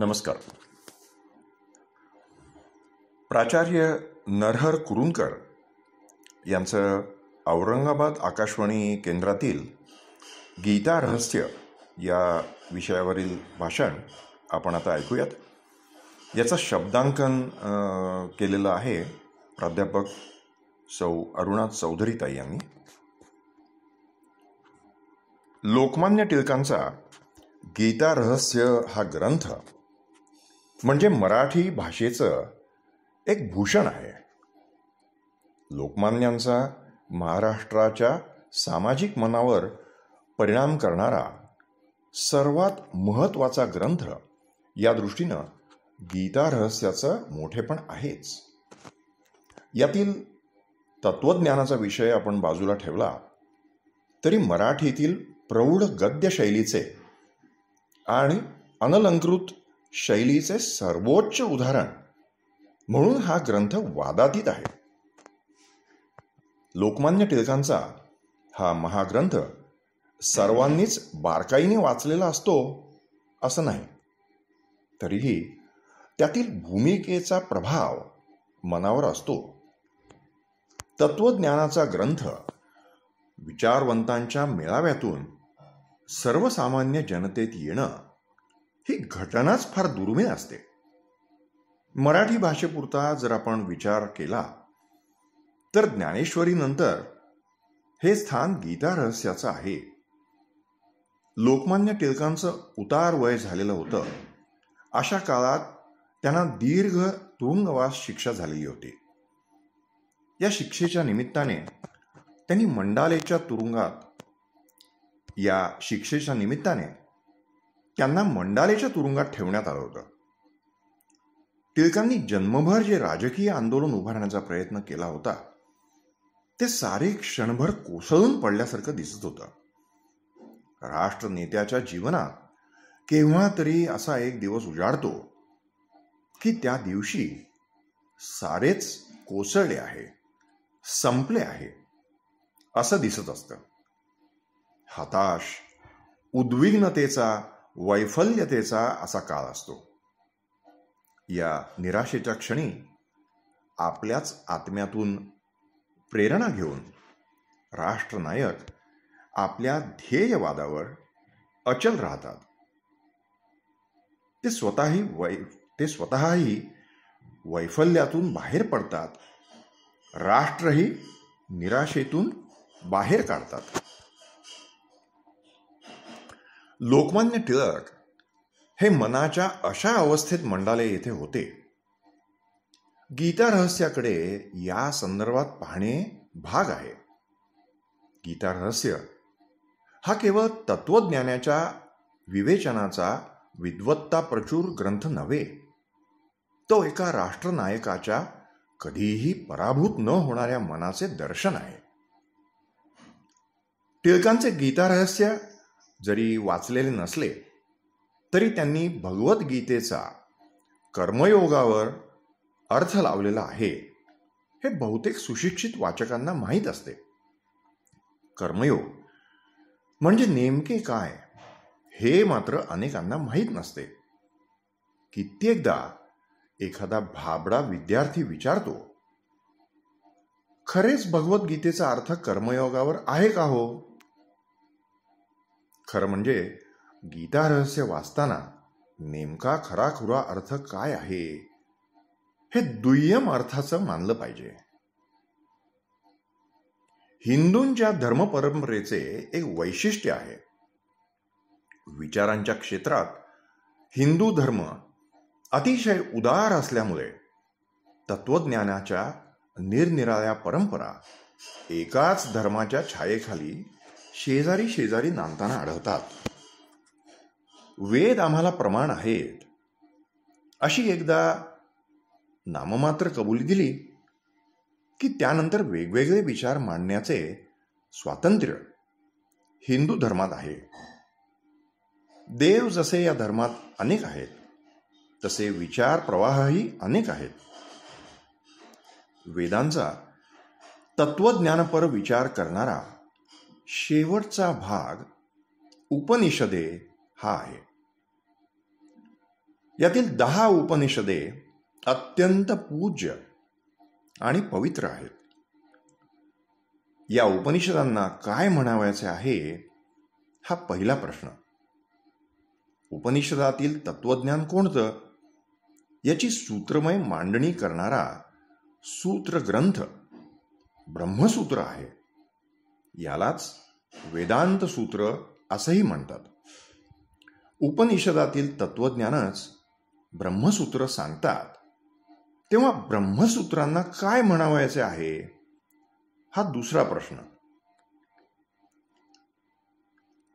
नमस्कार प्राचार्य नरहर कुरुंदकर यांचं औरंगाबाद आकाशवाणी केंद्रातील गीता रहस्य या विषयावरील भाषण आपण आता ऐकूयात याचं शब्दांकन केलेलं आहे प्राध्यापक सौ अरुणा चौधरीताई यांनी लोकमान्य टिळकांचा गीता रहस्य हा ग्रंथ म्हणजे मराठी भाषेचं एक भूषण आहे लोकमान्यांचा महाराष्ट्राच्या सामाजिक मनावर परिणाम करणारा सर्वात महत्वाचा ग्रंथ या दृष्टीनं गीता रहस्याचं मोठेपण आहेच यातील तत्वज्ञानाचा विषय आपण बाजूला ठेवला तरी मराठीतील प्रौढ गद्यशैलीचे आणि अनलंकृत शैलीचे सर्वोच्च उदाहरण म्हणून हा ग्रंथ वादातीत आहे लोकमान्य टिळकांचा हा महाग्रंथ सर्वांनीच बारकाईने वाचलेला असतो असं नाही तरीही त्यातील भूमिकेचा प्रभाव मनावर असतो तत्वज्ञानाचा ग्रंथ विचारवंतांच्या मेळाव्यातून सर्वसामान्य जनतेत येणं ही घटनाच फार दुर्मिळ असते मराठी भाषेपुरता जर आपण विचार केला तर ज्ञानेश्वरीनंतर हे स्थान गीता रहस्याचं आहे लोकमान्य टिळकांचं उतार वय झालेलं होतं अशा काळात त्यांना दीर्घ तुरुंगवास शिक्षा झालेली होती या शिक्षेच्या निमित्ताने त्यांनी मंडालेच्या तुरुंगात या शिक्षेच्या निमित्ताने त्यांना मंडालेच्या तुरुंगात ठेवण्यात आलं होतं टिळकांनी जन्मभर जे राजकीय आंदोलन उभारण्याचा प्रयत्न केला होता ते सारे क्षणभर कोसळून पडल्यासारखं दिसत होतं नेत्याच्या जीवनात केव्हा तरी असा एक दिवस उजाडतो की त्या दिवशी सारेच कोसळले आहे संपले आहे असं दिसत असतं हताश उद्विग्नतेचा वैफल्यतेचा असा काळ असतो या निराशेच्या क्षणी आपल्याच आत्म्यातून प्रेरणा घेऊन राष्ट्रनायक आपल्या ध्येयवादावर अचल राहतात ते स्वतःही वै ते स्वतःही वैफल्यातून बाहेर पडतात राष्ट्रही निराशेतून बाहेर काढतात लोकमान्य टिळक हे मनाच्या अशा अवस्थेत मंडाले येथे होते गीता रहस्याकडे या संदर्भात पाहणे भाग आहे गीता रहस्य हा केवळ तत्वज्ञानाच्या विवेचनाचा विद्वत्ता प्रचूर ग्रंथ नव्हे तो एका राष्ट्रनायकाच्या कधीही पराभूत न होणाऱ्या मनाचे दर्शन आहे टिळकांचे गीता रहस्य जरी वाचलेले नसले तरी त्यांनी भगवद्गीतेचा कर्मयोगावर अर्थ लावलेला आहे हे बहुतेक सुशिक्षित वाचकांना माहीत असते कर्मयोग म्हणजे नेमके काय हे मात्र अनेकांना माहीत नसते कित्येकदा एखादा भाबडा विद्यार्थी विचारतो खरेच भगवद्गीतेचा अर्थ कर्मयोगावर आहे का हो खरं म्हणजे गीता रहस्य वाचताना नेमका खरा खराखुरा अर्थ काय आहे हे दुय्यम अर्थाचं मानलं पाहिजे हिंदूंच्या धर्मपरंपरेचे एक वैशिष्ट्य आहे विचारांच्या क्षेत्रात हिंदू धर्म अतिशय उदार असल्यामुळे तत्वज्ञानाच्या निरनिराळ्या परंपरा एकाच धर्माच्या छायेखाली शेजारी शेजारी नांदताना आढळतात वेद आम्हाला प्रमाण आहेत अशी एकदा नाममात्र कबुली दिली की त्यानंतर वेगवेगळे विचार मांडण्याचे स्वातंत्र्य हिंदू धर्मात आहे देव जसे या धर्मात अनेक आहेत तसे विचार प्रवाहही अनेक आहेत वेदांचा तत्वज्ञानपर विचार करणारा शेवटचा भाग उपनिषदे हा आहे यातील दहा उपनिषदे अत्यंत पूज्य आणि पवित्र आहेत या उपनिषदांना काय म्हणावायचे आहे हा पहिला प्रश्न उपनिषदातील तत्वज्ञान कोणतं याची सूत्रमय मांडणी करणारा सूत्रग्रंथ ब्रह्मसूत्र आहे यालाच वेदांत सूत्र असंही म्हणतात उपनिषदातील तत्वज्ञानच ब्रह्मसूत्र सांगतात तेव्हा ब्रह्मसूत्रांना काय म्हणावायचे आहे हा दुसरा प्रश्न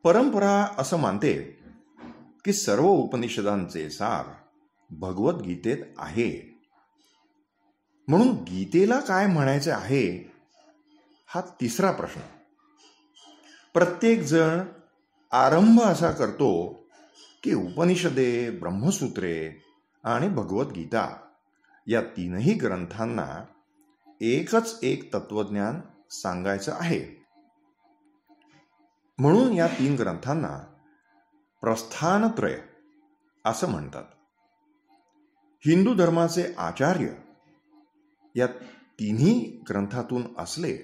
परंपरा असं मानते की सर्व उपनिषदांचे सार भगवद्गीतेत आहे म्हणून गीतेला काय म्हणायचे आहे हा तिसरा प्रश्न प्रत्येक प्रत्येकजण आरंभ असा करतो की उपनिषदे ब्रह्मसूत्रे आणि भगवद्गीता या तीनही ग्रंथांना एकच एक तत्वज्ञान सांगायचं आहे म्हणून या तीन ग्रंथांना प्रस्थानत्रय असं म्हणतात हिंदू धर्माचे आचार्य या तिन्ही ग्रंथातून असले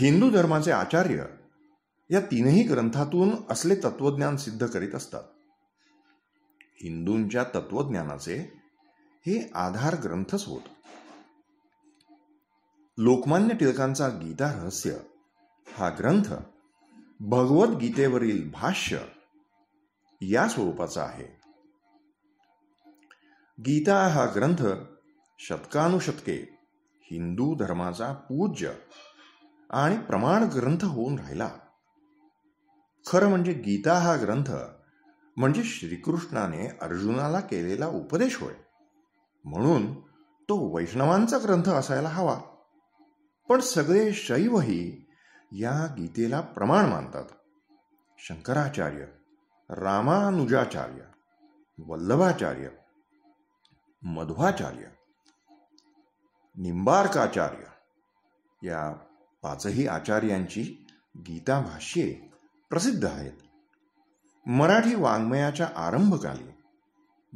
हिंदू धर्माचे आचार्य या तीनही ग्रंथातून असले तत्वज्ञान सिद्ध करीत असतात हिंदूंच्या तत्वज्ञानाचे हे आधार ग्रंथच होत लोकमान्य टिळकांचा गीता रहस्य हा ग्रंथ भगवत गीतेवरील भाष्य या स्वरूपाचा आहे गीता हा ग्रंथ शतकानुशतके हिंदू धर्माचा पूज्य आणि प्रमाण ग्रंथ होऊन राहिला खरं म्हणजे गीता हा ग्रंथ म्हणजे श्रीकृष्णाने अर्जुनाला केलेला उपदेश होय म्हणून तो वैष्णवांचा ग्रंथ असायला हवा पण सगळे शैवही या गीतेला प्रमाण मानतात शंकराचार्य रामानुजाचार्य वल्लभाचार्य मध्वाचार्य निंबार्काचार्य या पाचही आचार्यांची गीता भाष्ये प्रसिद्ध आहेत मराठी वाङ्मयाच्या आरंभकाली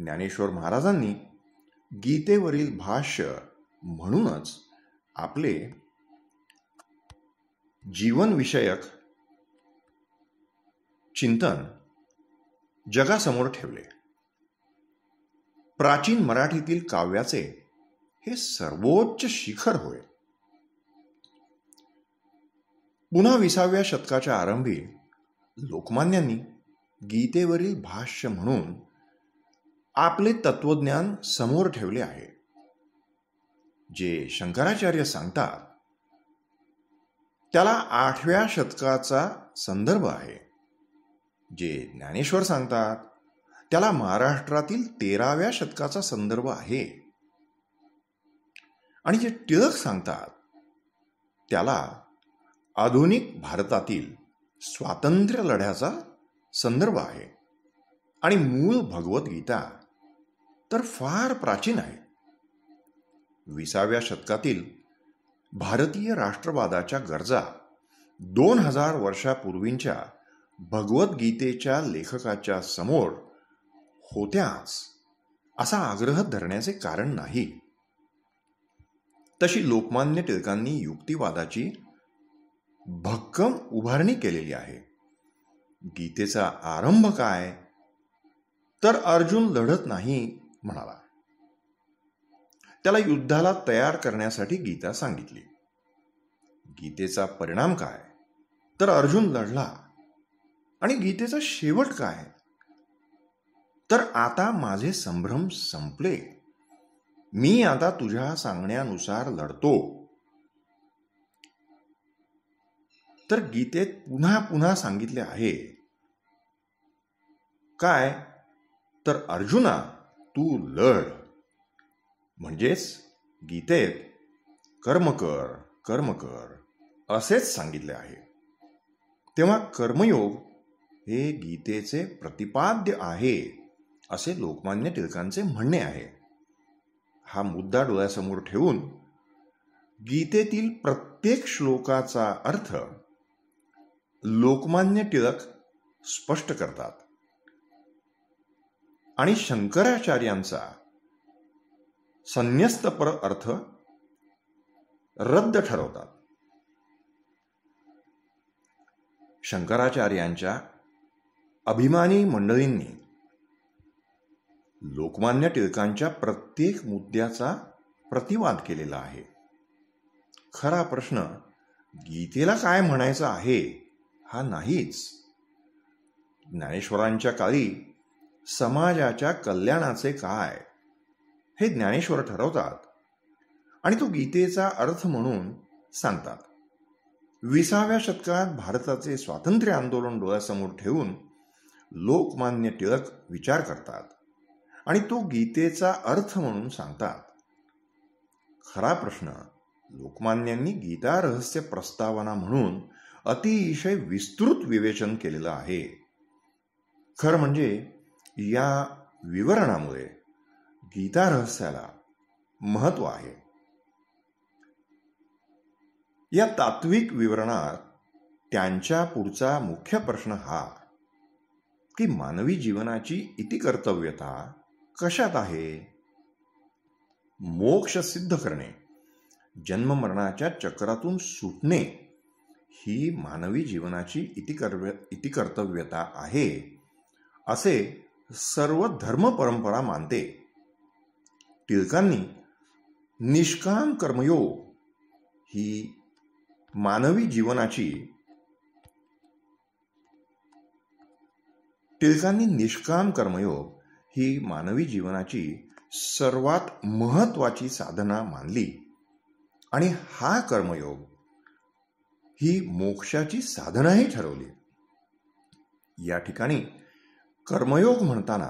ज्ञानेश्वर महाराजांनी गीतेवरील भाष्य म्हणूनच आपले जीवनविषयक चिंतन जगासमोर ठेवले प्राचीन मराठीतील काव्याचे हे सर्वोच्च शिखर होय पुन्हा विसाव्या शतकाच्या आरंभी लोकमान्यांनी गीतेवरील भाष्य म्हणून आपले तत्वज्ञान समोर ठेवले आहे जे शंकराचार्य सांगतात त्याला आठव्या शतकाचा संदर्भ आहे जे ज्ञानेश्वर सांगतात त्याला महाराष्ट्रातील तेराव्या शतकाचा संदर्भ आहे आणि जे टिळक सांगतात त्याला आधुनिक भारतातील स्वातंत्र्य लढ्याचा संदर्भ आहे आणि मूळ भगवद्गीता तर फार प्राचीन आहे विसाव्या शतकातील भारतीय राष्ट्रवादाच्या गरजा दोन हजार वर्षापूर्वींच्या भगवद्गीतेच्या लेखकाच्या समोर होत्याच असा आग्रह धरण्याचे कारण नाही तशी लोकमान्य टिळकांनी युक्तिवादाची भक्कम उभारणी केलेली आहे गीतेचा आरंभ काय तर अर्जुन लढत नाही म्हणाला त्याला युद्धाला तयार करण्यासाठी गीता सांगितली गीतेचा परिणाम काय तर अर्जुन लढला आणि गीतेचा शेवट काय तर आता माझे संभ्रम संपले मी आता तुझ्या सांगण्यानुसार लढतो तर गीतेत पुन्हा पुन्हा सांगितले आहे काय तर अर्जुना तू लढ म्हणजेच गीतेत कर्म कर कर्म कर असेच सांगितले आहे तेव्हा कर्मयोग हे गीतेचे प्रतिपाद्य आहे असे लोकमान्य टिळकांचे म्हणणे आहे हा मुद्दा डोळ्यासमोर ठेवून गीतेतील प्रत्येक श्लोकाचा अर्थ लोकमान्य टिळक स्पष्ट करतात आणि शंकराचार्यांचा संन्यस्तपर अर्थ रद्द ठरवतात शंकराचार्यांच्या अभिमानी मंडळींनी लोकमान्य टिळकांच्या प्रत्येक मुद्द्याचा प्रतिवाद केलेला आहे खरा प्रश्न गीतेला काय म्हणायचं आहे हा नाहीच ज्ञानेश्वरांच्या काळी समाजाच्या कल्याणाचे काय हे ज्ञानेश्वर ठरवतात आणि तो गीतेचा अर्थ म्हणून सांगतात विसाव्या शतकात भारताचे स्वातंत्र्य आंदोलन डोळ्यासमोर ठेवून लोकमान्य टिळक विचार करतात आणि तो गीतेचा अर्थ म्हणून सांगतात खरा प्रश्न लोकमान्यांनी गीता रहस्य प्रस्तावना म्हणून अतिशय विस्तृत विवेचन केलेलं आहे खरं म्हणजे या विवरणामुळे गीता रहस्याला महत्व आहे या तात्विक विवरणात त्यांच्या पुढचा मुख्य प्रश्न हा की मानवी जीवनाची इति कर्तव्यता कशात आहे मोक्ष सिद्ध करणे जन्ममरणाच्या चक्रातून सुटणे ही मानवी जीवनाची इतिकर्व्य कर्तव्यता आहे असे सर्व धर्म परंपरा मानते टिळकांनी निष्काम कर्मयोग ही मानवी जीवनाची टिळकांनी निष्काम कर्मयोग ही मानवी जीवनाची सर्वात महत्वाची साधना मानली आणि हा कर्मयोग ही मोक्षाची साधनाही ठरवली या ठिकाणी कर्मयोग म्हणताना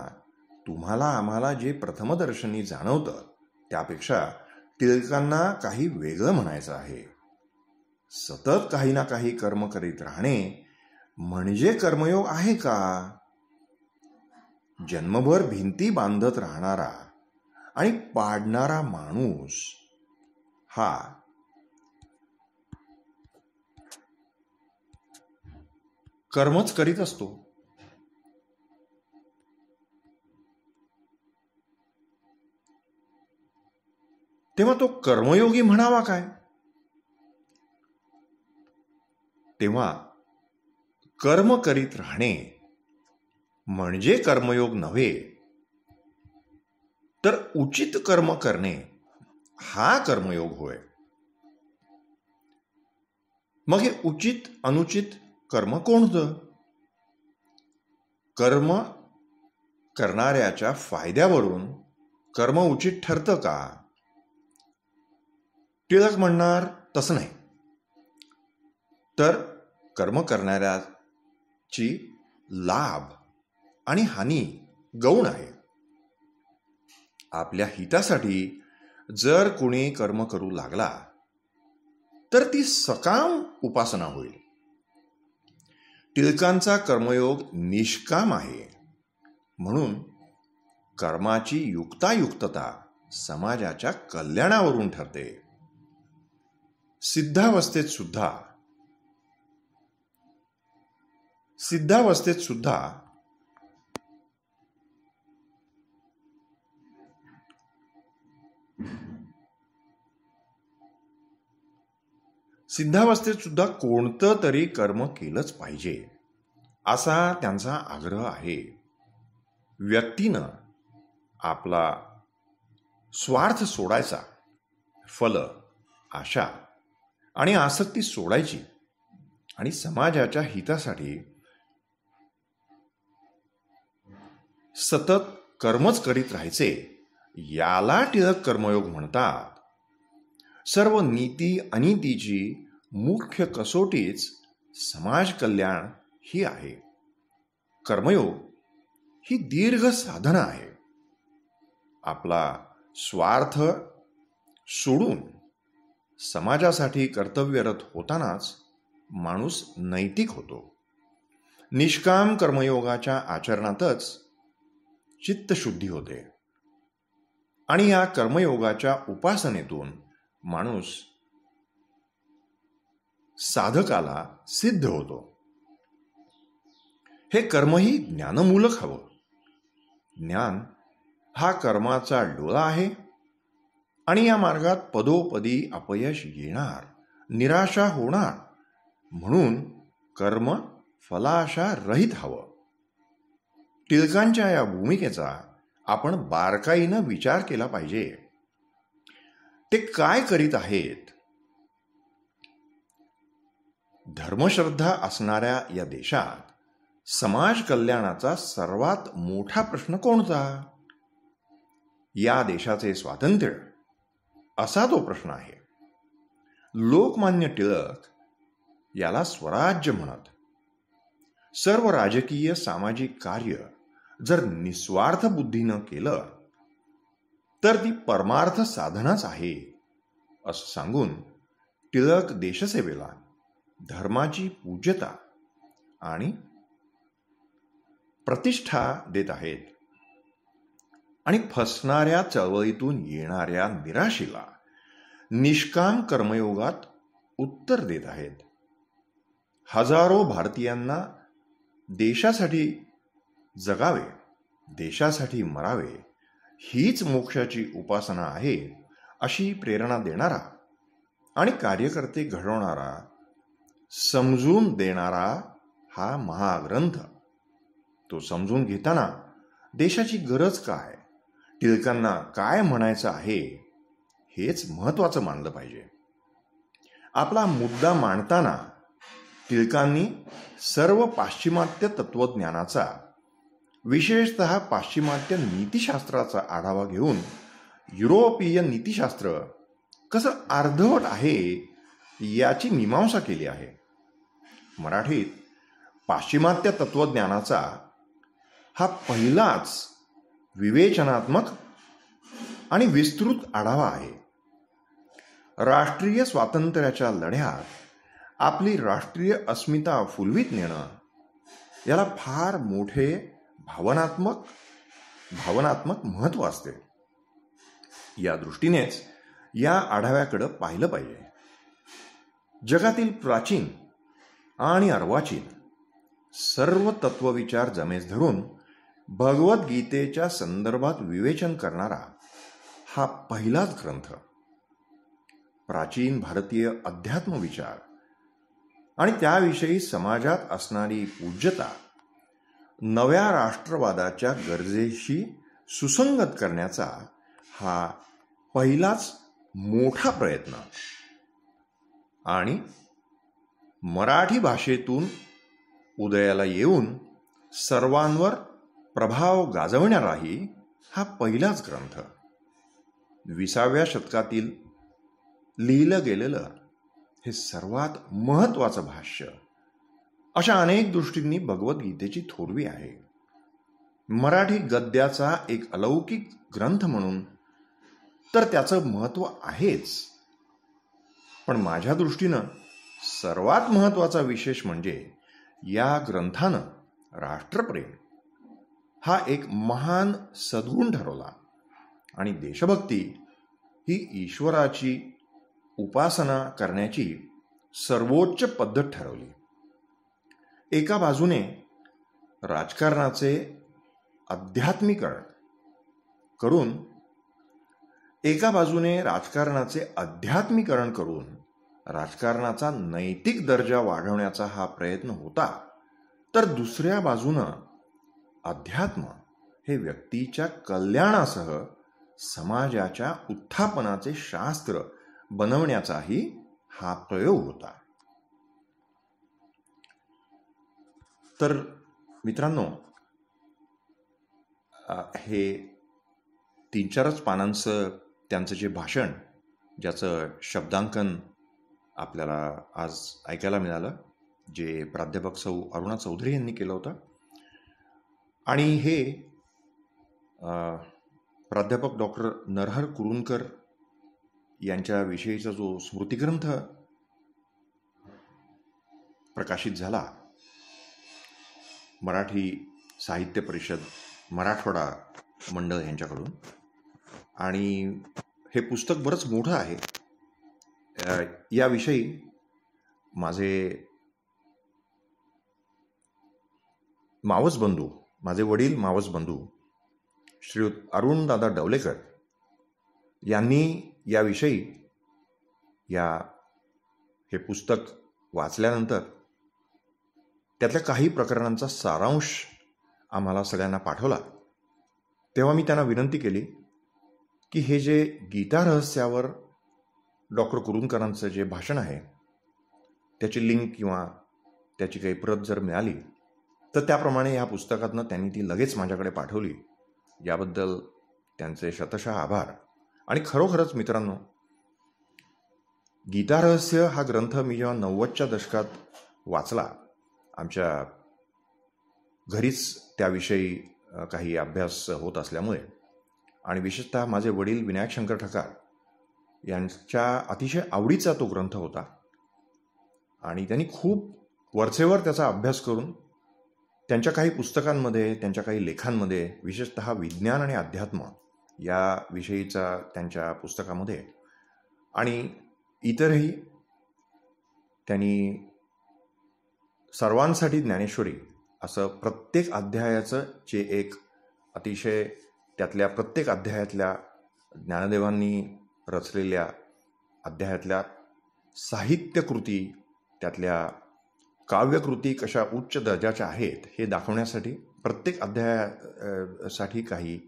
तुम्हाला आम्हाला जे प्रथमदर्शनी जाणवतं त्यापेक्षा टिळकांना काही वेगळं म्हणायचं आहे सतत काही ना काही कर्म करीत राहणे म्हणजे कर्मयोग आहे का जन्मभर भिंती बांधत राहणारा आणि पाडणारा माणूस हा कर्मच करीत असतो तेव्हा तो कर्मयोगी म्हणावा काय तेव्हा कर्म करीत राहणे म्हणजे कर्मयोग नव्हे तर उचित कर्म करणे हा कर्मयोग होय मग हे उचित अनुचित कर्म कोणतं कर्म करणाऱ्याच्या फायद्यावरून कर्म उचित ठरतं का टिळक म्हणणार तसं नाही तर कर्म करणाऱ्याची लाभ आणि हानी गौण आहे आपल्या हितासाठी जर कोणी कर्म करू लागला तर ती सकाम उपासना होईल टिळकांचा कर्मयोग निष्काम आहे म्हणून कर्माची युक्तायुक्तता समाजाच्या कल्याणावरून ठरते सिद्धावस्थेत सुद्धा सिद्धावस्थेत सुद्धा सिद्धावस्थेत सुद्धा कोणतं तरी कर्म केलंच पाहिजे असा त्यांचा आग्रह आहे व्यक्तीनं आपला स्वार्थ सोडायचा फल आशा आणि आसक्ती सोडायची आणि समाजाच्या हितासाठी सतत कर्मच करीत राहायचे याला टिळक कर्मयोग म्हणतात सर्व नीती अनितीची मुख्य कसोटीच समाज समाजकल्याण ही आहे कर्मयोग ही दीर्घ साधना आहे आपला स्वार्थ सोडून समाजासाठी कर्तव्यरत होतानाच माणूस नैतिक होतो निष्काम कर्मयोगाच्या आचरणातच चित्तशुद्धी होते आणि या कर्मयोगाच्या उपासनेतून माणूस साधकाला सिद्ध होतो हे कर्मही ज्ञानमूलक हवं ज्ञान हा कर्माचा डोळा आहे आणि या मार्गात पदोपदी अपयश येणार निराशा होणार म्हणून कर्म फलाशा रहित हवं टिळकांच्या या भूमिकेचा आपण बारकाईनं विचार केला पाहिजे ते काय करीत आहेत धर्मश्रद्धा असणाऱ्या या देशात समाज कल्याणाचा सर्वात मोठा प्रश्न कोणता या देशाचे स्वातंत्र्य असा तो प्रश्न आहे लोकमान्य टिळक याला स्वराज्य म्हणत सर्व राजकीय सामाजिक कार्य जर निस्वार्थ बुद्धीनं केलं तर ती परमार्थ साधनाच आहे असं सांगून टिळक देशसेवेला धर्माची पूज्यता आणि प्रतिष्ठा देत आहेत आणि फसणाऱ्या चळवळीतून येणाऱ्या निराशेला निष्काम कर्मयोगात उत्तर देत आहेत हजारो भारतीयांना देशासाठी जगावे देशासाठी मरावे हीच मोक्षाची उपासना आहे अशी प्रेरणा देणारा आणि कार्यकर्ते घडवणारा समजून देणारा हा महाग्रंथ तो समजून घेताना देशाची गरज काय टिळकांना काय म्हणायचं आहे हेच महत्त्वाचं मानलं पाहिजे आपला मुद्दा मांडताना टिळकांनी सर्व पाश्चिमात्य तत्वज्ञानाचा विशेषत पाश्चिमात्य नीतिशास्त्राचा आढावा घेऊन युरोपीय नीतिशास्त्र कसं अर्धवट आहे याची मीमांसा केली आहे मराठीत पाश्चिमात्य तत्वज्ञानाचा हा पहिलाच विवेचनात्मक आणि विस्तृत आढावा आहे राष्ट्रीय स्वातंत्र्याच्या लढ्यात आपली राष्ट्रीय अस्मिता फुलवीत नेणं याला फार मोठे भावनात्मक भावनात्मक महत्व असते या दृष्टीनेच या आढाव्याकडं पाहिलं पाहिजे जगातील प्राचीन आणि अर्वाचीन सर्व तत्वविचार जमेस धरून भगवद्गीतेच्या संदर्भात विवेचन करणारा हा पहिलाच ग्रंथ प्राचीन भारतीय विचार आणि त्याविषयी समाजात असणारी पूज्यता नव्या राष्ट्रवादाच्या गरजेशी सुसंगत करण्याचा हा पहिलाच मोठा प्रयत्न आणि मराठी भाषेतून उदयाला येऊन सर्वांवर प्रभाव गाजवणाराही हा पहिलाच ग्रंथ विसाव्या शतकातील लिहिलं गेलेलं हे सर्वात महत्त्वाचं भाष्य अशा अनेक दृष्टींनी भगवद्गीतेची थोरवी आहे मराठी गद्याचा एक अलौकिक ग्रंथ म्हणून तर त्याचं महत्त्व आहेच पण माझ्या दृष्टीनं सर्वात महत्वाचा विशेष म्हणजे या ग्रंथानं राष्ट्रप्रेम हा एक महान सद्गुण ठरवला आणि देशभक्ती ही ईश्वराची उपासना करण्याची सर्वोच्च पद्धत ठरवली एका बाजूने राजकारणाचे अध्यात्मीकरण करून एका बाजूने राजकारणाचे अध्यात्मीकरण करून राजकारणाचा नैतिक दर्जा वाढवण्याचा हा प्रयत्न होता तर दुसऱ्या बाजूनं अध्यात्म हे व्यक्तीच्या कल्याणासह समाजाच्या उत्थापनाचे शास्त्र बनवण्याचाही हा प्रयोग होता तर मित्रांनो हे तीन चारच पानांचं त्यांचं जे भाषण ज्याचं शब्दांकन आपल्याला आज ऐकायला मिळालं जे प्राध्यापक सौ अरुणा चौधरी यांनी केलं होतं आणि हे प्राध्यापक डॉक्टर नरहर कुरुंदकर यांच्याविषयीचा जो स्मृतिग्रंथ प्रकाशित झाला मराठी साहित्य परिषद मराठवाडा मंडळ यांच्याकडून आणि हे पुस्तक बरंच मोठं आहे याविषयी माझे मावस बंधू माझे वडील मावस बंधू श्री अरुणदादा डवलेकर यांनी याविषयी या हे पुस्तक वाचल्यानंतर त्यातल्या काही प्रकरणांचा सारांश आम्हाला सगळ्यांना पाठवला तेव्हा मी त्यांना विनंती केली की हे जे गीता रहस्यावर डॉक्टर कुरुंदकरांचं जे भाषण आहे त्याची लिंक किंवा त्याची काही प्रत जर मिळाली तर त्याप्रमाणे या पुस्तकातनं त्यांनी ती लगेच माझ्याकडे पाठवली याबद्दल त्यांचे शतशः आभार आणि खरोखरच मित्रांनो गीता रहस्य हा ग्रंथ मी जेव्हा नव्वदच्या दशकात वाचला आमच्या घरीच त्याविषयी काही अभ्यास होत असल्यामुळे आणि विशेषतः माझे वडील विनायक शंकर ठकार यांच्या अतिशय आवडीचा तो ग्रंथ होता आणि त्यांनी खूप वरचेवर त्याचा अभ्यास करून त्यांच्या काही पुस्तकांमध्ये त्यांच्या काही लेखांमध्ये विशेषत विज्ञान आणि अध्यात्म या विषयीचा त्यांच्या पुस्तकामध्ये आणि इतरही त्यांनी सर्वांसाठी ज्ञानेश्वरी असं प्रत्येक अध्यायाचं जे एक अतिशय त्यातल्या प्रत्येक अध्यायातल्या ज्ञानदेवांनी रचलेल्या अध्यायातल्या साहित्यकृती त्यातल्या काव्यकृती कशा उच्च दर्जाच्या आहेत हे दाखवण्यासाठी प्रत्येक अध्यायासाठी काही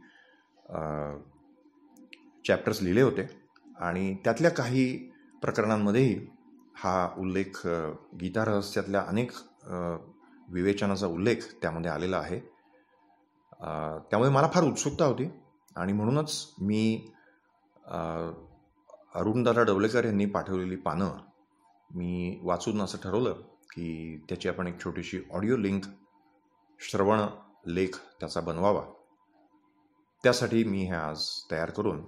चॅप्टर्स लिहिले होते आणि त्यातल्या काही प्रकरणांमध्येही हा उल्लेख गीतारहस्यातल्या अनेक विवेचनाचा उल्लेख त्यामध्ये आलेला आहे त्यामुळे मला फार उत्सुकता होती आणि म्हणूनच मी अरुणदादा डवलेकर यांनी पाठवलेली पानं मी वाचून असं ठरवलं की त्याची आपण एक छोटीशी ऑडिओ लिंक श्रवण लेख त्याचा बनवावा त्यासाठी मी हे आज तयार करून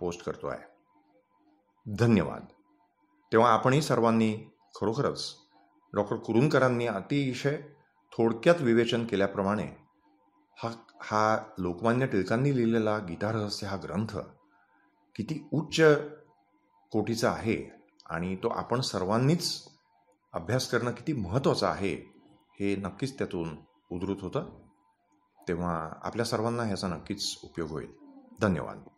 पोस्ट करतो आहे धन्यवाद तेव्हा आपणही सर्वांनी खरोखरच डॉक्टर कुरुंदकरांनी अतिशय थोडक्यात विवेचन केल्याप्रमाणे हा हा लोकमान्य टिळकांनी लिहिलेला गीतारहस्य हा ग्रंथ किती उच्च कोटीचा आहे आणि तो आपण सर्वांनीच अभ्यास करणं किती महत्त्वाचं आहे हे नक्कीच त्यातून उद्धृत होतं तेव्हा आपल्या सर्वांना ह्याचा नक्कीच उपयोग होईल धन्यवाद